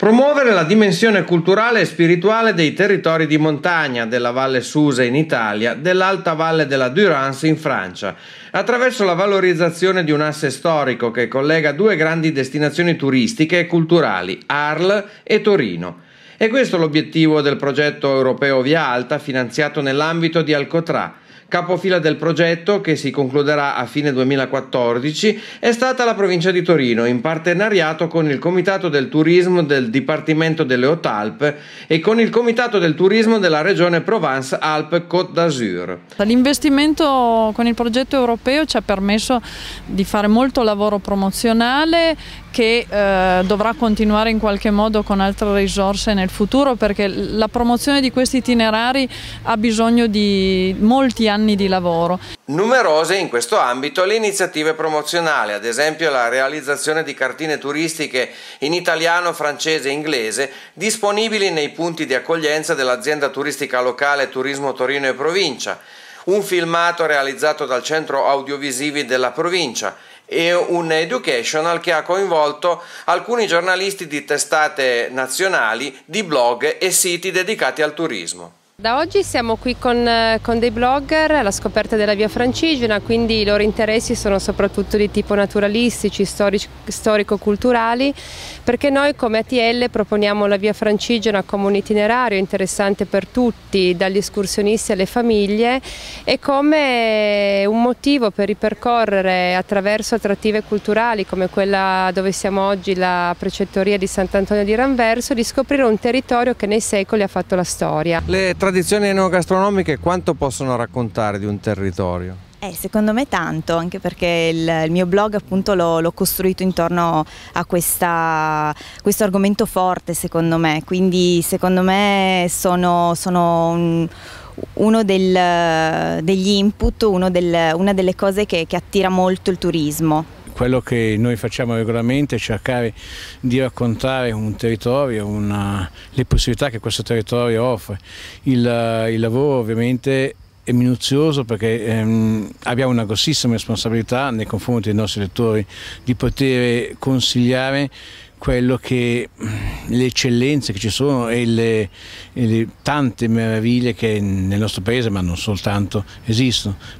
Promuovere la dimensione culturale e spirituale dei territori di montagna della Valle Susa in Italia, dell'Alta Valle della Durance in Francia, attraverso la valorizzazione di un asse storico che collega due grandi destinazioni turistiche e culturali, Arles e Torino e questo è l'obiettivo del progetto europeo Via Alta finanziato nell'ambito di Alcotra. Capofila del progetto, che si concluderà a fine 2014, è stata la provincia di Torino, in partenariato con il Comitato del Turismo del Dipartimento delle Haute-Alpes e con il Comitato del Turismo della regione Provence-Alpes-Côte d'Azur. L'investimento con il progetto europeo ci ha permesso di fare molto lavoro promozionale che eh, dovrà continuare in qualche modo con altre risorse nel futuro perché la promozione di questi itinerari ha bisogno di molti anni di lavoro. Numerose in questo ambito le iniziative promozionali, ad esempio la realizzazione di cartine turistiche in italiano, francese e inglese disponibili nei punti di accoglienza dell'azienda turistica locale Turismo Torino e Provincia, un filmato realizzato dal centro audiovisivi della provincia e un educational che ha coinvolto alcuni giornalisti di testate nazionali, di blog e siti dedicati al turismo. Da oggi siamo qui con, eh, con, dei blogger alla scoperta della via francigena, quindi i loro interessi sono soprattutto di tipo naturalistici, storico-culturali, perché noi come ATL proponiamo la via francigena come un itinerario interessante per tutti, dagli escursionisti alle famiglie, e come un motivo per ripercorrere attraverso attrattive culturali come quella dove siamo oggi, la precettoria di Sant'Antonio di Ranverso, di scoprire un territorio che nei secoli ha fatto la storia. Le tradizioni enogastronomiche quanto possono raccontare di un territorio? Eh, secondo me tanto, anche perché il, il mio blog appunto l'ho costruito intorno a questa, questo argomento forte secondo me, quindi secondo me sono, sono un, uno del, degli input, uno del, una delle cose che, che attira molto il turismo quello che noi facciamo regolarmente è cercare di raccontare un territorio, una, le possibilità che questo territorio offre. Il, eh, il lavoro ovviamente è minuzioso perché ehm, abbiamo una grossissima responsabilità nei confronti dei nostri lettori di poter consigliare quello che le eccellenze che ci sono e le, e le, tante meraviglie che nel nostro paese, ma non soltanto, esistono.